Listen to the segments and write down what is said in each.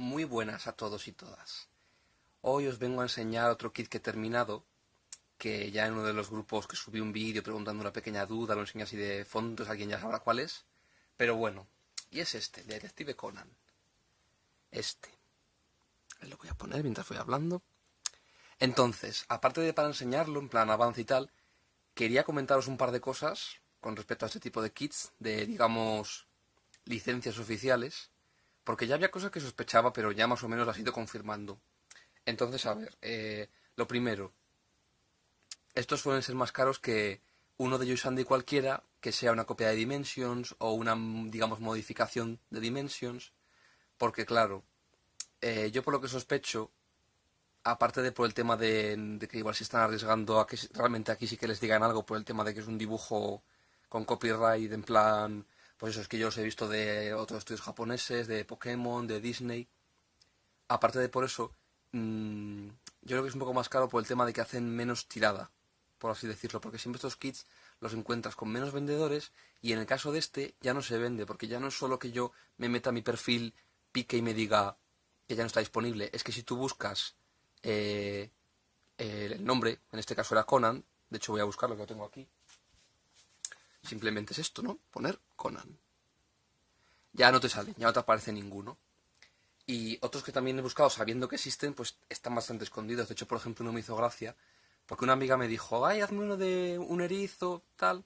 Muy buenas a todos y todas. Hoy os vengo a enseñar otro kit que he terminado, que ya en uno de los grupos que subí un vídeo preguntando una pequeña duda, lo enseñé así de fondos alguien ya sabrá cuál es. Pero bueno, y es este, de Detective Conan. Este. Lo voy a poner mientras voy hablando. Entonces, aparte de para enseñarlo, en plan avance y tal, quería comentaros un par de cosas con respecto a este tipo de kits, de, digamos, licencias oficiales porque ya había cosas que sospechaba, pero ya más o menos las he ido confirmando. Entonces, a ver, eh, lo primero, estos suelen ser más caros que uno de sandy cualquiera, que sea una copia de Dimensions o una, digamos, modificación de Dimensions, porque claro, eh, yo por lo que sospecho, aparte de por el tema de, de, que igual se están arriesgando a que realmente aquí sí que les digan algo por el tema de que es un dibujo con copyright en plan pues eso es que yo los he visto de otros estudios japoneses, de Pokémon, de Disney. Aparte de por eso, mm, yo creo que es un poco más caro por el tema de que hacen menos tirada, por así decirlo, porque siempre estos kits los encuentras con menos vendedores y en el caso de este ya no se vende, porque ya no es solo que yo me meta mi perfil, pique y me diga que ya no está disponible, es que si tú buscas eh, el nombre, en este caso era Conan, de hecho voy a buscarlo, que lo tengo aquí. Simplemente es esto, ¿no? Poner Conan. Ya no te sale, ya no te aparece ninguno. Y otros que también he buscado, sabiendo que existen, pues están bastante escondidos. De hecho, por ejemplo, uno me hizo gracia, porque una amiga me dijo, ay, hazme uno de un erizo, tal.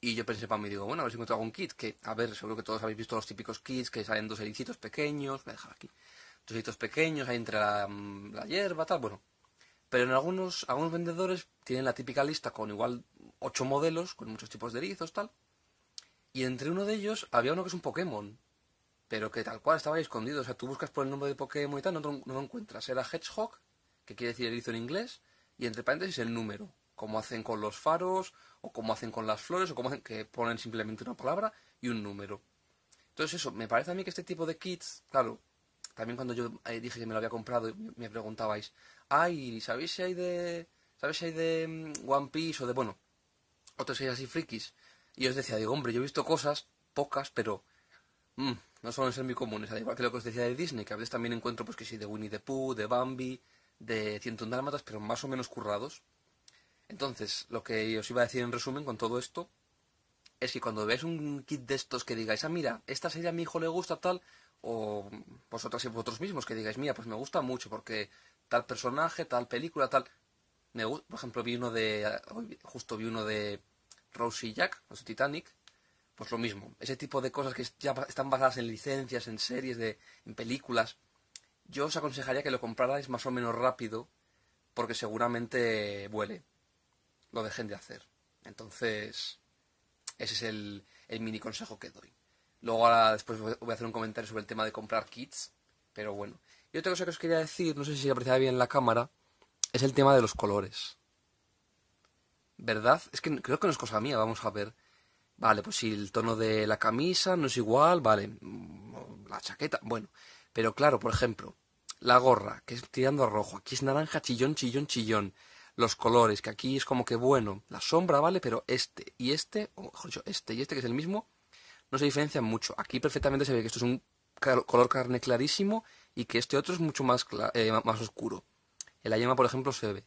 Y yo pensé para mí, digo, bueno, a ver si encuentro algún kit, que, a ver, seguro que todos habéis visto los típicos kits, que salen dos ericitos pequeños, Me a aquí, dos erizitos pequeños, ahí entre la, mm, la hierba, tal, bueno. Pero en algunos, algunos vendedores tienen la típica lista con igual ocho modelos con muchos tipos de erizos, tal. Y entre uno de ellos había uno que es un Pokémon, pero que tal cual estaba escondido. O sea, tú buscas por el nombre de Pokémon y tal, no, lo encuentras. Era Hedgehog, que quiere decir erizo en inglés, y entre paréntesis el número. Como hacen con los faros, o como hacen con las flores, o como hacen que ponen simplemente una palabra y un número. Entonces eso, me parece a mí que este tipo de kits, claro, también cuando yo eh, dije que me lo había comprado, y me preguntabais, ay, ¿sabéis si hay de, ¿sabéis si hay de mm, One Piece o de, bueno, otros sois así frikis. Y os decía, digo, hombre, yo he visto cosas, pocas, pero mm, no suelen ser muy comunes. Al igual que lo que os decía de Disney, que a veces también encuentro, pues que sí, de Winnie the Pooh, de Bambi, de Ciento Dálmatas, pero más o menos currados. Entonces, lo que os iba a decir en resumen con todo esto es que cuando veáis un kit de estos que digáis, ah, mira, esta serie a mi hijo le gusta tal, o vosotras y vosotros mismos que digáis, mira, pues me gusta mucho porque tal personaje, tal película, tal, me, por ejemplo, vi uno de. Justo vi uno de Rosie y Jack, los Titanic. Pues lo mismo. Ese tipo de cosas que ya están basadas en licencias, en series, de, en películas. Yo os aconsejaría que lo comprarais más o menos rápido, porque seguramente vuele. Lo dejen de hacer. Entonces, ese es el, el mini consejo que doy. Luego ahora después voy a hacer un comentario sobre el tema de comprar kits. Pero bueno. Y otra cosa que os quería decir, no sé si apreciaba bien la cámara, es el tema de los colores. ¿Verdad? Es que creo que no es cosa mía, vamos a ver. Vale, pues si el tono de la camisa no es igual, vale. Mm, la chaqueta, bueno. Pero claro, por ejemplo, la gorra, que es tirando a rojo, aquí es naranja, chillón, chillón, chillón. Los colores, que aquí es como que bueno, la sombra, vale, pero este y este, o este y este, que es el mismo, no se diferencian mucho. Aquí perfectamente se ve que esto es un color carne clarísimo y que este otro es mucho más, eh, más oscuro. En la llama, por ejemplo, se ve.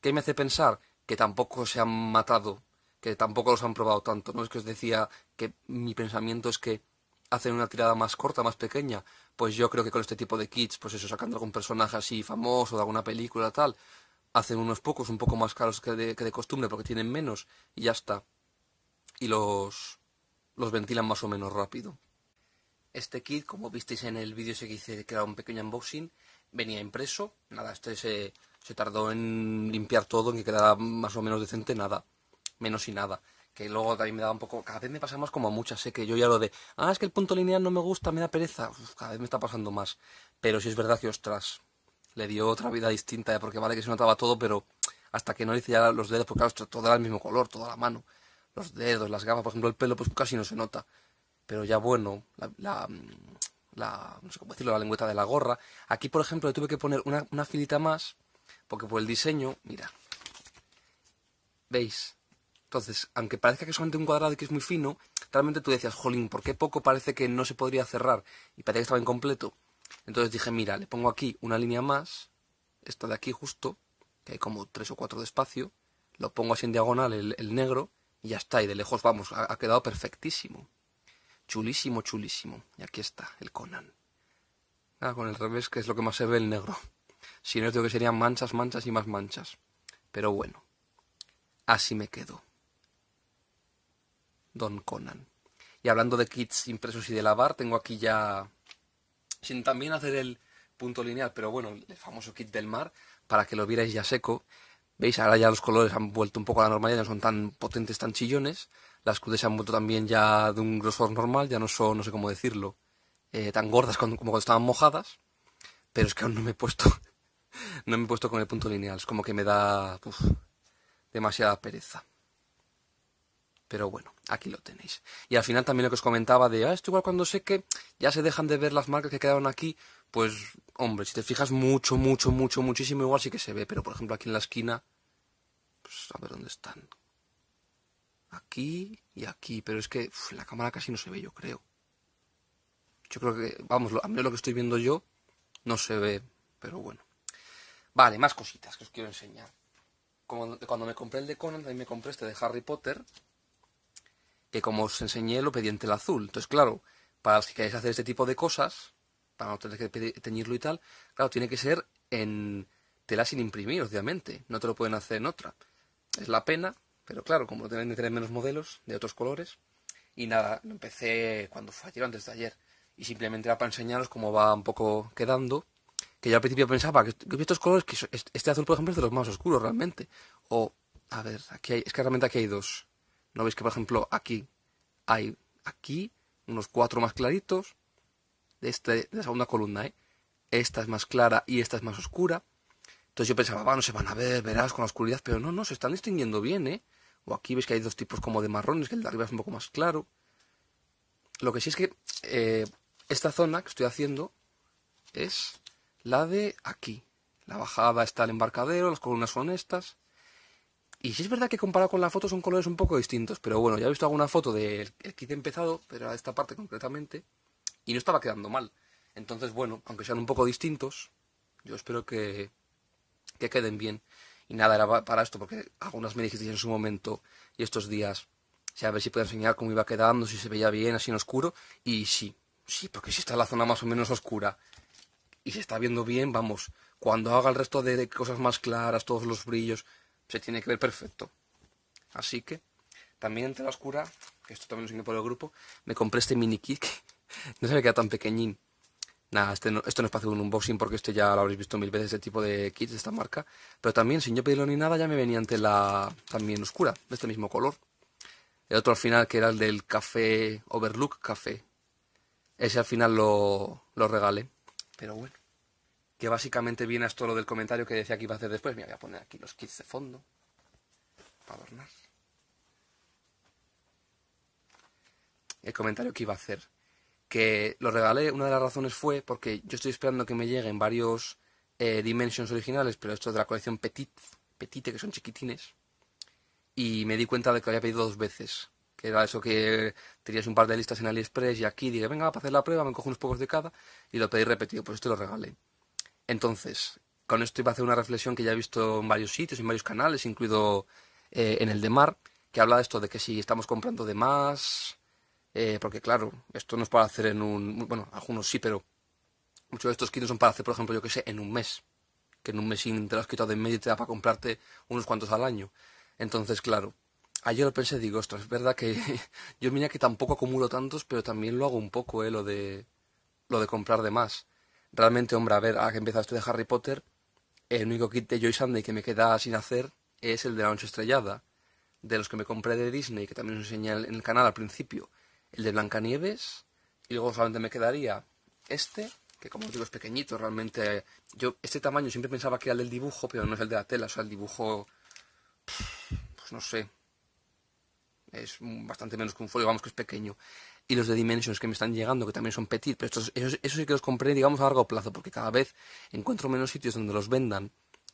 ¿Qué me hace pensar? Que tampoco se han matado, que tampoco los han probado tanto. No es que os decía que mi pensamiento es que hacen una tirada más corta, más pequeña. Pues yo creo que con este tipo de kits, pues eso, sacando algún personaje así famoso de alguna película tal, hacen unos pocos un poco más caros que de, costumbre porque tienen menos y ya está. Y los, los ventilan más o menos rápido. Este kit, como visteis en el vídeo se dice que era un pequeño unboxing, venía impreso, nada, este se, tardó en limpiar todo, en que quedaba más o menos decente, nada, menos y nada que luego también me daba un poco, cada vez me pasa más como a muchas, sé que yo ya lo de, ah, es que el punto lineal no me gusta, me da pereza, cada vez me está pasando más. Pero si es verdad que, ostras, le dio otra vida distinta, ¿eh? porque vale que se notaba todo, pero hasta que no le hice ya los dedos, porque claro, todo era el mismo color, toda la mano, los dedos, las gafas, por ejemplo, el pelo, pues casi no se nota. Pero ya bueno, la, la, no sé cómo decirlo, la lengüeta de la gorra. Aquí, por ejemplo, le tuve que poner una, filita más, porque por el diseño, mira, ¿veis? Entonces, aunque parezca que es solamente un cuadrado y que es muy fino, realmente tú decías, jolín, ¿por qué poco parece que no se podría cerrar? Y parecía que estaba incompleto. Entonces dije, mira, le pongo aquí una línea más, esta de aquí justo, que hay como tres o cuatro de espacio, lo pongo así en diagonal el, negro, y ya está, y de lejos, vamos, ha quedado perfectísimo. Chulísimo, chulísimo. Y aquí está, el Conan. Ah, con el revés, que es lo que más se ve el negro. Si no, creo que serían manchas, manchas y más manchas. Pero bueno, así me quedo. Don Conan. Y hablando de kits impresos y de lavar, tengo aquí ya... Sin también hacer el punto lineal, pero bueno, el famoso kit del mar, para que lo vierais ya seco. Veis, ahora ya los colores han vuelto un poco a la normalidad, no son tan potentes, tan chillones. Las cruces se han vuelto también ya de un grosor normal, ya no son, no sé cómo decirlo, eh, tan gordas como cuando estaban mojadas. Pero es que aún no me he puesto, no me he puesto con el punto lineal. Es como que me da demasiada pereza. Pero bueno, aquí lo tenéis. Y al final también lo que os comentaba de, ah, esto igual cuando sé que ya se dejan de ver las marcas que quedaron aquí, pues hombre, si te fijas mucho, mucho, mucho, muchísimo, igual sí que se ve, pero por ejemplo aquí en la esquina, pues a ver dónde están, aquí y aquí, pero es que la cámara casi no se ve, yo creo. Yo creo que, vamos, a mí lo que estoy viendo yo no se ve, pero bueno. Vale, más cositas que os quiero enseñar. cuando me compré el de Conan, también me compré este de Harry Potter, que como os enseñé lo pedí en azul. Entonces, claro, para los que queráis hacer este tipo de cosas, para no tener que teñirlo y tal, claro, tiene que ser en tela sin imprimir, obviamente. No te lo pueden hacer en otra. Es la pena, pero claro, como de tener menos modelos de otros colores. Y nada, lo empecé cuando fue ayer antes de ayer. Y simplemente era para enseñaros cómo va un poco quedando. Que yo al principio pensaba que estos colores, que este azul por ejemplo es de los más oscuros realmente. O, a ver, aquí hay, es que realmente aquí hay dos. ¿No veis que por ejemplo aquí hay aquí unos cuatro más claritos? De, este, de la segunda columna, ¿eh? Esta es más clara y esta es más oscura. Entonces yo pensaba, va, no se van a ver, verás, con la oscuridad, pero no, no, se están distinguiendo bien, ¿eh? O aquí veis que hay dos tipos como de marrones, que el de arriba es un poco más claro. Lo que sí es que eh, esta zona que estoy haciendo es la de aquí. La bajada está el embarcadero, las columnas son estas. Y sí es verdad que comparado con la foto son colores un poco distintos, pero bueno, ya he visto alguna foto del kit empezado, pero a esta parte concretamente, y no estaba quedando mal. Entonces, bueno, aunque sean un poco distintos, yo espero que, que queden bien y nada, era para esto, porque algunas me dijisteis en su momento y estos días, Se a ver si podía enseñar cómo iba quedando, si se veía bien, así en oscuro, y sí, sí, porque si está la zona más o menos oscura y se está viendo bien, vamos, cuando haga el resto de, cosas más claras, todos los brillos, se tiene que ver perfecto. Así que, también entre la oscura, que esto también lo enseñé por el grupo, me compré este mini kit, no se me queda tan pequeñín, Nada, este esto no es para hacer un unboxing porque este ya lo habréis visto mil veces, este tipo de kits de esta marca. Pero también, sin yo pedirlo ni nada, ya me venía ante la también oscura, de este mismo color. El otro al final, que era el del café Overlook Café. Ese al final lo, lo regalé. Pero bueno. Que básicamente viene esto lo del comentario que decía que iba a hacer después. me voy a poner aquí los kits de fondo. Para adornar. El comentario que iba a hacer que lo regalé, una de las razones fue porque yo estoy esperando que me lleguen varios eh, Dimensions originales, pero esto es de la colección Petit, Petite, que son chiquitines, y me di cuenta de que lo había pedido dos veces, que era eso que tenías un par de listas en AliExpress y aquí dije, venga, para hacer la prueba me cojo unos pocos de cada, y lo pedí repetido, pues esto lo regalé. Entonces, con esto iba a hacer una reflexión que ya he visto en varios sitios, en varios canales, incluido eh, en el de Mar, que habla de esto de que si estamos comprando de más eh, porque claro, esto no es para hacer en un... Bueno, algunos sí, pero muchos de estos kits son para hacer, por ejemplo, yo que sé, en un mes. Que en un mes sin te lo has de en medio te da para comprarte unos cuantos al año. Entonces, claro, ayer lo pensé digo, ostras, es verdad que yo mira que tampoco acumulo tantos, pero también lo hago un poco, eh, lo de, lo de comprar de más. Realmente, hombre, a ver, a que empieza esto de Harry Potter, el único kit de Joy Sunday que me queda sin hacer es el de la noche estrellada, de los que me compré de Disney, que también os enseñé en el canal al principio el de Blancanieves, y luego solamente me quedaría este, que como os digo es pequeñito, realmente yo este tamaño siempre pensaba que era el del dibujo, pero no es el de la tela, o sea, el dibujo, pues no sé, es bastante menos que un folio, vamos que es pequeño. Y los de Dimensions que me están llegando, que también son petit, pero estos, esos, esos sí que los compré, digamos, a largo plazo, porque cada vez encuentro menos sitios donde los vendan,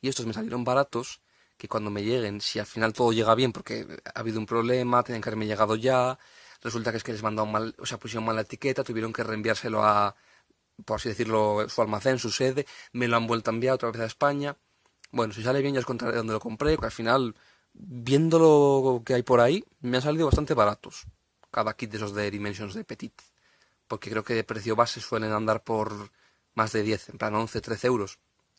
y estos me salieron baratos, que cuando me lleguen, si al final todo llega bien, porque ha habido un problema, tienen que haberme llegado ya, resulta que es que les mandó mal, o sea, pusieron mal la etiqueta, tuvieron que reenviárselo a, por así decirlo, su almacén, su sede, me lo han vuelto a enviar otra vez a España. Bueno, si sale bien ya os contaré dónde lo compré, porque al final, viendo lo que hay por ahí, me han salido bastante baratos cada kit de esos de Dimensions de Petit, porque creo que de precio base suelen andar por más de 10, en plan 11, 13 euros,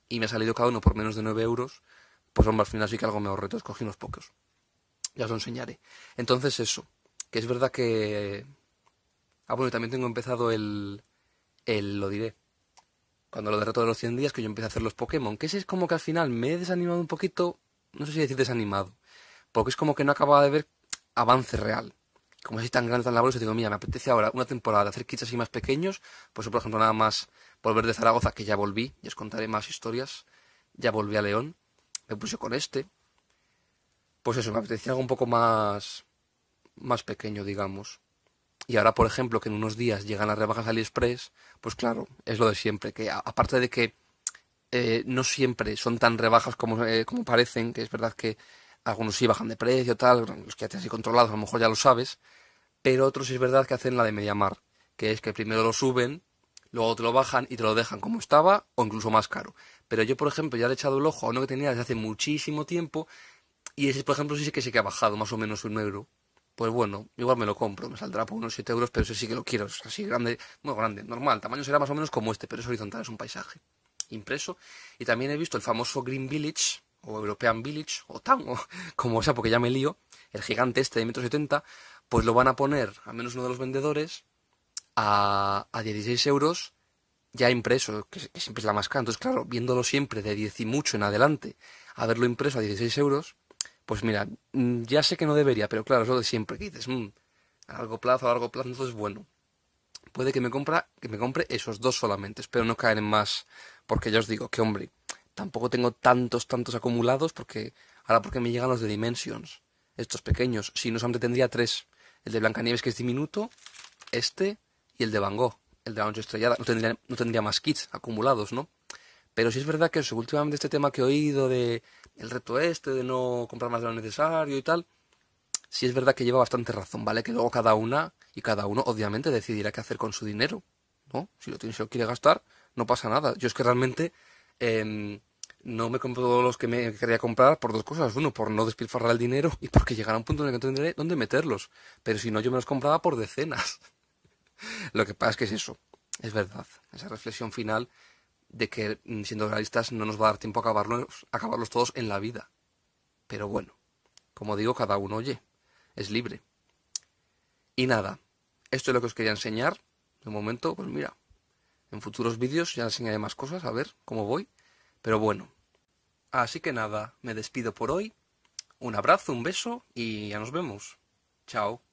y me ha salido cada uno por menos de 9 euros, pues hombre, al final sí que algo me ahorré, entonces cogí unos pocos. Ya os lo enseñaré. Entonces eso, que es verdad que... Ah, bueno, también tengo empezado el... el lo diré. Cuando lo derroto de los 100 días, que yo empecé a hacer los Pokémon. Que ese es como que al final me he desanimado un poquito. No sé si decir desanimado. Porque es como que no acababa de ver avance real. Como así tan grande, tan laborioso, digo, mira, me apetece ahora una temporada de hacer kits así más pequeños. Por eso, por ejemplo, nada más volver de Zaragoza, que ya volví, Ya os contaré más historias. Ya volví a León, me puse con este. Pues eso, me apetecía algo un poco más más pequeño, digamos. Y ahora, por ejemplo, que en unos días llegan las rebajas AliExpress, pues claro, es lo de siempre, que aparte de que eh, no siempre son tan rebajas eh, como, parecen, que es verdad que algunos sí bajan de precio, tal, los que ya así controlados a lo mejor ya lo sabes, pero otros es verdad que hacen la de media mar que es que primero lo suben, luego te lo bajan y te lo dejan como estaba o incluso más caro. Pero yo, por ejemplo, ya le he echado el ojo a uno que tenía desde hace muchísimo tiempo y ese, por ejemplo, sí que sé que ha bajado más o menos un euro pues bueno, igual me lo compro, me saldrá por unos 7 euros, pero sí que lo quiero, es así grande, muy grande, normal, tamaño será más o menos como este, pero es horizontal, es un paisaje impreso. Y también he visto el famoso Green Village, o European Village, o Town, o como sea, porque ya me lío, el gigante este de 170 setenta, pues lo van a poner, al menos uno de los vendedores, a, a 16 euros ya impreso, que, siempre es la más cara. Entonces, claro, viéndolo siempre de 10 y mucho en adelante, haberlo impreso a 16 euros, pues mira, mm, ya sé que no debería, pero claro, es lo de siempre. Que dices, mm, a largo plazo, a largo plazo, entonces es bueno. Puede que me, compra, que me compre esos dos solamente, espero no caer en más, porque ya os digo que, hombre, tampoco tengo tantos, tantos acumulados, porque ahora porque me llegan los de Dimensions, estos pequeños, si no solamente tendría tres, el de Blancanieves que es diminuto, este y el de Van Gogh, el de la noche estrellada, no tendría, no tendría más kits acumulados, ¿no? Pero sí es verdad que últimamente este tema que he oído de el reto este de no comprar más de lo necesario y tal, sí es verdad que lleva bastante razón, ¿vale? Que luego cada una y cada uno obviamente decidirá qué hacer con su dinero, ¿no? Si lo, tiene, si lo quiere gastar, no pasa nada. Yo es que realmente em, no me compro todos los que me quería comprar por dos cosas. Uno, por no despilfarrar el dinero y porque llegará un punto en el que no tendré dónde meterlos. Pero si no, yo me los compraba por decenas. lo que pasa es que es eso. Es verdad. Esa reflexión final de que, mm, siendo realistas, no nos va a dar tiempo a acabarlos, acabarlos todos en la vida. Pero bueno, como digo, cada uno oye, es libre. Y nada, esto es lo que os quería enseñar. De momento, pues mira, en futuros vídeos ya enseñaré más cosas, a ver cómo voy. Pero bueno, así que nada, me despido por hoy. Un abrazo, un beso y ya nos vemos. Chao.